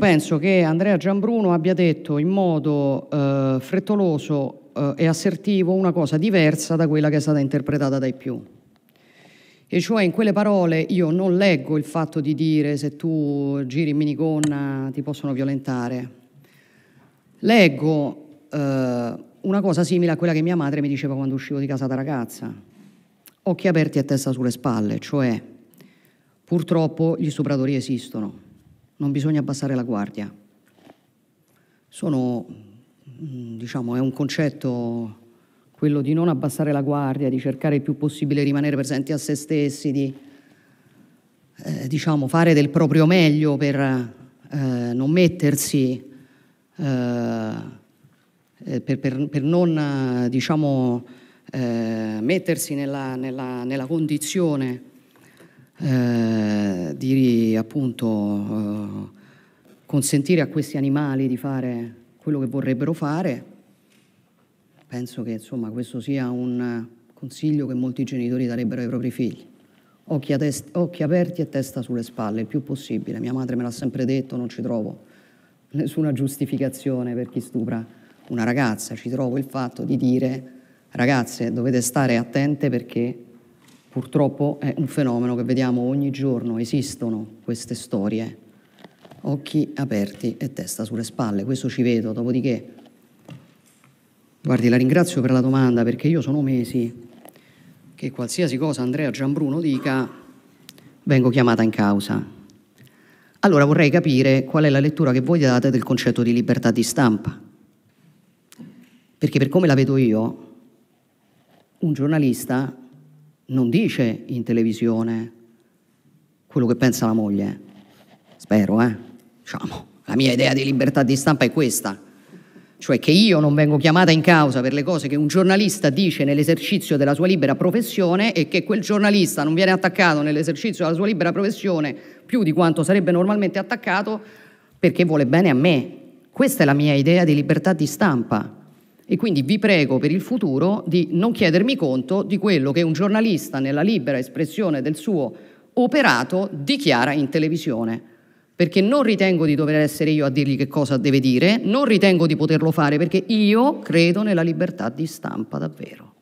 penso che Andrea Giambruno abbia detto in modo eh, frettoloso eh, e assertivo una cosa diversa da quella che è stata interpretata dai più. E cioè in quelle parole io non leggo il fatto di dire se tu giri in minigonna ti possono violentare. Leggo eh, una cosa simile a quella che mia madre mi diceva quando uscivo di casa da ragazza. Occhi aperti e testa sulle spalle, cioè purtroppo gli stupratori esistono non bisogna abbassare la guardia. Sono, mm, diciamo, è un concetto quello di non abbassare la guardia, di cercare il più possibile di rimanere presenti a se stessi, di eh, diciamo, fare del proprio meglio per eh, non mettersi, eh, eh per, per, per, non diciamo, eh, mettersi nella, nella, nella condizione eh, di appunto eh, consentire a questi animali di fare quello che vorrebbero fare. Penso che insomma questo sia un consiglio che molti genitori darebbero ai propri figli. Occhi, test- occhi aperti e testa sulle spalle, il più possibile. Mia madre me l'ha sempre detto, non ci trovo nessuna giustificazione per chi stupra una ragazza, ci trovo il fatto di dire ragazze dovete stare attente perché Purtroppo è un fenomeno che vediamo ogni giorno, esistono queste storie, occhi aperti e testa sulle spalle, questo ci vedo, dopodiché, guardi, la ringrazio per la domanda perché io sono mesi che qualsiasi cosa Andrea Giambruno dica vengo chiamata in causa. Allora vorrei capire qual è la lettura che voi date del concetto di libertà di stampa. Perché per come la vedo io, un giornalista non dice in televisione quello che pensa la moglie. Spero, eh? Diciamo, la mia idea di libertà di stampa è questa. Cioè che io non vengo chiamata in causa per le cose che un giornalista dice nell'esercizio della sua libera professione e che quel giornalista non viene attaccato nell'esercizio della sua libera professione più di quanto sarebbe normalmente attaccato perché vuole bene a me. Questa è la mia idea di libertà di stampa. E quindi vi prego per il futuro di non chiedermi conto di quello che un giornalista nella libera espressione del suo operato dichiara in televisione. Perché non ritengo di dover essere io a dirgli che cosa deve dire, non ritengo di poterlo fare perché io credo nella libertà di stampa davvero.